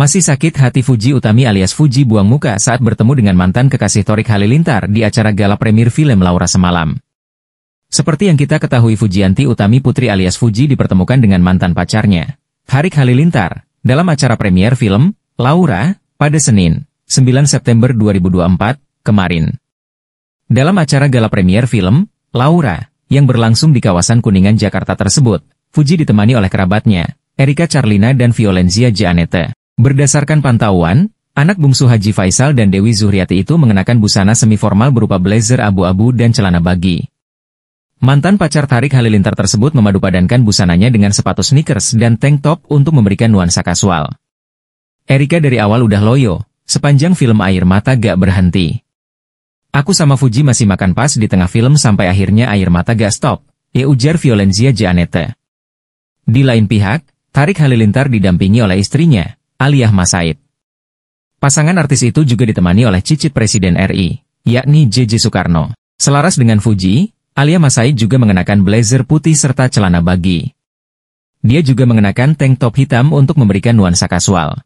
Masih sakit hati Fuji Utami alias Fuji buang muka saat bertemu dengan mantan kekasih Torik Halilintar di acara gala premier film Laura semalam. Seperti yang kita ketahui Fujianti Utami putri alias Fuji dipertemukan dengan mantan pacarnya, Harik Halilintar, dalam acara premier film, Laura, pada Senin, 9 September 2024, kemarin. Dalam acara gala premier film, Laura, yang berlangsung di kawasan Kuningan Jakarta tersebut, Fuji ditemani oleh kerabatnya, Erika Charlina dan Violenzia Gianete. Berdasarkan pantauan, anak bungsu Haji Faisal dan Dewi Zuhriati itu mengenakan busana semi-formal berupa blazer abu-abu dan celana bagi. Mantan pacar Tarik Halilintar tersebut memadupadankan busananya dengan sepatu sneakers dan tank top untuk memberikan nuansa kasual. Erika dari awal udah loyo, sepanjang film Air Mata gak berhenti. Aku sama Fuji masih makan pas di tengah film sampai akhirnya air mata gak stop, ya ujar Violenzia Janete. Di lain pihak, Tarik Halilintar didampingi oleh istrinya, Aliyah Masaid, Pasangan artis itu juga ditemani oleh cicit Presiden RI, yakni JJ Soekarno. Selaras dengan Fuji, Alia Masaid juga mengenakan blazer putih serta celana bagi. Dia juga mengenakan tank top hitam untuk memberikan nuansa kasual.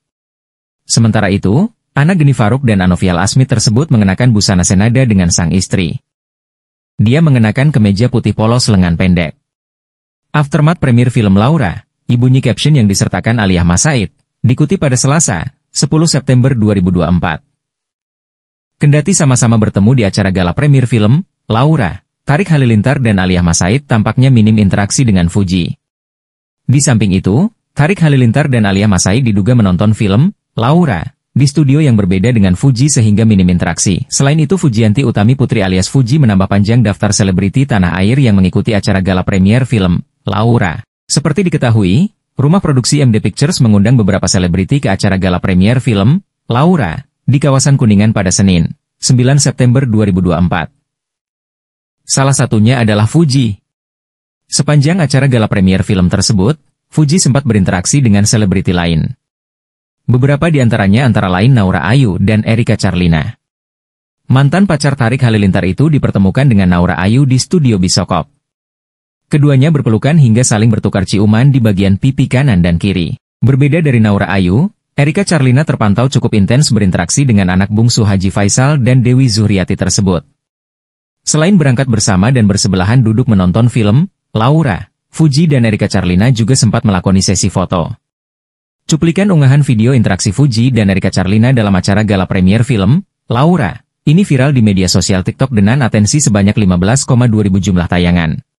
Sementara itu, Ana Geni Faruk dan Anovial Asmi tersebut mengenakan busana senada dengan sang istri. Dia mengenakan kemeja putih polos lengan pendek. Aftermath premier film Laura, ibunya caption yang disertakan Aliyah Masaid, Dikutip pada Selasa, 10 September 2024. Kendati sama-sama bertemu di acara gala premier film, Laura, Tarik Halilintar dan Aliyah Masaid tampaknya minim interaksi dengan Fuji. Di samping itu, Tarik Halilintar dan Aliyah Masaid diduga menonton film, Laura, di studio yang berbeda dengan Fuji sehingga minim interaksi. Selain itu Fujianti Utami Putri alias Fuji menambah panjang daftar selebriti tanah air yang mengikuti acara gala premier film, Laura. Seperti diketahui, rumah produksi MD Pictures mengundang beberapa selebriti ke acara gala premier film, Laura, di kawasan Kuningan pada Senin, 9 September 2024. Salah satunya adalah Fuji. Sepanjang acara gala premier film tersebut, Fuji sempat berinteraksi dengan selebriti lain. Beberapa di antaranya antara lain Naura Ayu dan Erika Charlina. Mantan pacar Tarik Halilintar itu dipertemukan dengan Naura Ayu di studio Bisokop. Keduanya berpelukan hingga saling bertukar ciuman di bagian pipi kanan dan kiri. Berbeda dari Naura Ayu, Erika Charlina terpantau cukup intens berinteraksi dengan anak bungsu Haji Faisal dan Dewi Zuhriati tersebut. Selain berangkat bersama dan bersebelahan duduk menonton film, Laura, Fuji dan Erika Charlina juga sempat melakoni sesi foto. Cuplikan unggahan video interaksi Fuji dan Erika Charlina dalam acara gala premier film, Laura, ini viral di media sosial TikTok dengan atensi sebanyak 15,2 ribu jumlah tayangan.